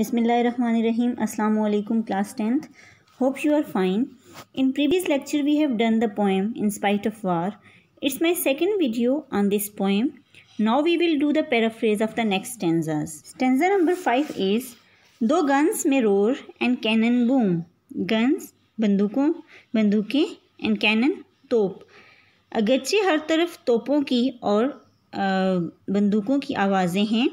बिसमीम् अल्लाम class tenth hope you are fine in previous lecture we have done the poem in spite of war it's my second video on this poem now we will do the paraphrase of the next stanzas stanza number five is though guns may roar and cannon boom guns बंदूकों बंदूकें and cannon तोप अगरचे हर तरफ तोपों की और बंदूकों की आवाज़ें हैं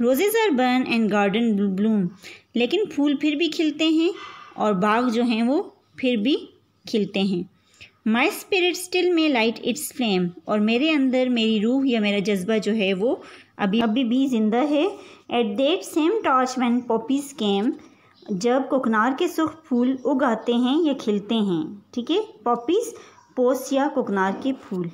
roses are burn and garden bloom लेकिन फूल फिर भी खिलते हैं और बाग जो हैं वो फिर भी खिलते हैं my spirit still may light its flame और मेरे अंदर मेरी रूह या मेरा जज्बा जो है वो अभी अभी भी ज़िंदा है at that same torch when poppies came जब कोकनार के सुख फूल उगाते हैं या खिलते हैं ठीक है पॉपीज पोस या कोकनार के फूल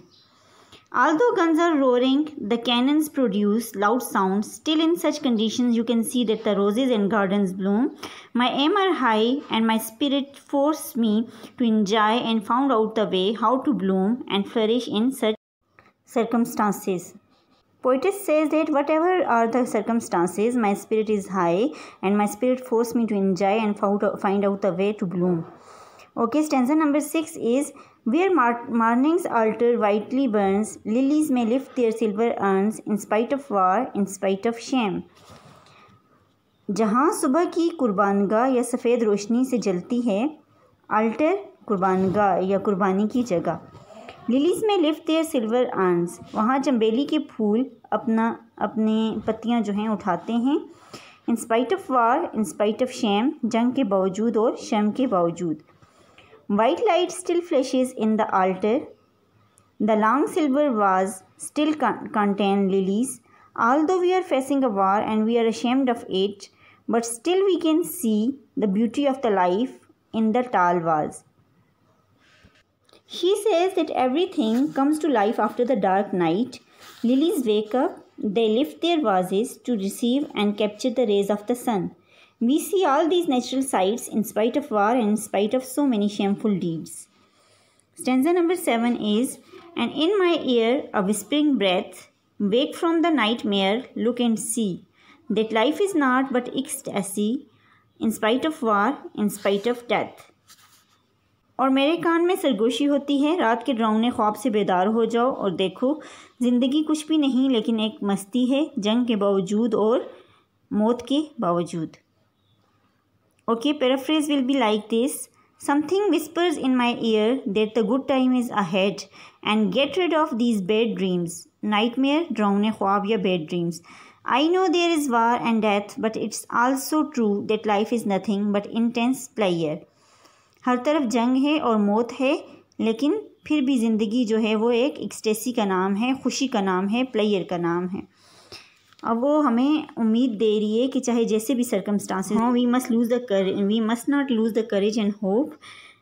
Although guns are roaring, the cannons produce loud sounds. Still in such conditions, you can see that the roses and gardens bloom. My aim are high and my spirit forced me to enjoy and found out the way how to bloom and flourish in such circumstances. Poetess says that whatever are the circumstances, my spirit is high and my spirit forced me to enjoy and found, find out the way to bloom. Okay stanza number six is where mornings altar whitely burns lilies may lift their silver urns in spite of war in spite of shame जहाँ सुबह की कुर्बानगा या सफ़ेद रोशनी से जलती है alter कुर्बानगा या कुर्बानी की जगह lilies may lift their silver earns वहाँ चम्बेली के फूल अपना अपने पत्तियाँ जो हैं उठाते हैं in spite of war in spite of shame जंग के बावजूद और शम के बावजूद White light still flashes in the altar. The long silver vase still con- lilies. Although we are facing a war and we are ashamed of it, but still we can see the beauty of the life in the tall vase. He says that everything comes to life after the dark night. Lilies wake up, they lift their vases to receive and capture the rays of the sun. We see all these natural sights in spite of war and in spite of so many shameful deeds. Stanza number 7 is And in my ear a whispering breath, wake from the nightmare, look and see that life is not but ecstasy, in spite of war, in spite of death. और मेरे कान में सरगोशी होती है रात के डरावने ख्वाब से बेदार हो जाओ और देखो ज़िंदगी कुछ भी नहीं लेकिन एक मस्ती है जंग के बावजूद और मौत के बावजूद Okay, paraphrase will be like this. Something whispers in my ear that the good time is ahead and get rid of these bad dreams. Nightmare, drown khwab ya bad dreams. I know there is war and death, but it's also true that life is nothing but intense player. हर तरफ जंग है और मौत है लेकिन फिर भी ज़िंदगी जो है वो एक एक्सटेसी का नाम है खुशी का नाम है प्लेयर का नाम है अब वो हमें उम्मीद दे रही है कि चाहे जैसे भी सर्कमस्टांसिस हों वी मस्ट लूज द कर we must not lose the courage and hope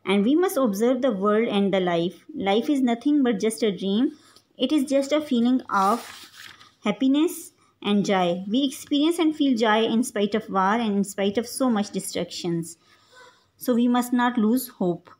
and we must observe the world and the life life is nothing but just a dream it is just a feeling of happiness and जाए we experience and feel joy in spite of war and in spite of so much destructions so we must not lose hope